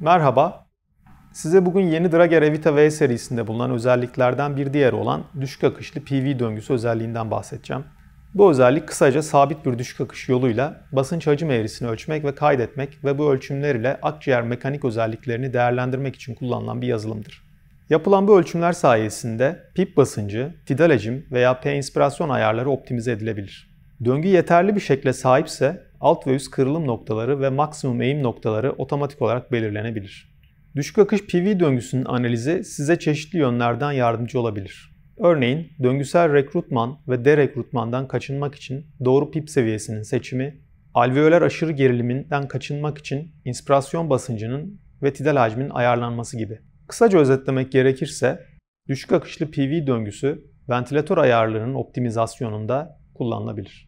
Merhaba. Size bugün yeni Drager Evita V serisinde bulunan özelliklerden bir diğer olan düşük akışlı PV döngüsü özelliğinden bahsedeceğim. Bu özellik kısaca sabit bir düşük akış yoluyla basınç hacim eğrisini ölçmek ve kaydetmek ve bu ölçümler ile akciğer mekanik özelliklerini değerlendirmek için kullanılan bir yazılımdır. Yapılan bu ölçümler sayesinde pip basıncı, tidal hacim veya P inspirasyon ayarları optimize edilebilir. Döngü yeterli bir şekle sahipse alt ve üst kırılım noktaları ve maksimum eğim noktaları otomatik olarak belirlenebilir. Düşük akış PV döngüsünün analizi size çeşitli yönlerden yardımcı olabilir. Örneğin döngüsel rekrutman ve derekrutmandan kaçınmak için doğru pip seviyesinin seçimi, alveolar aşırı geriliminden kaçınmak için inspirasyon basıncının ve tidal hacmin ayarlanması gibi. Kısaca özetlemek gerekirse, düşük akışlı PV döngüsü ventilatör ayarlarının optimizasyonunda kullanılabilir.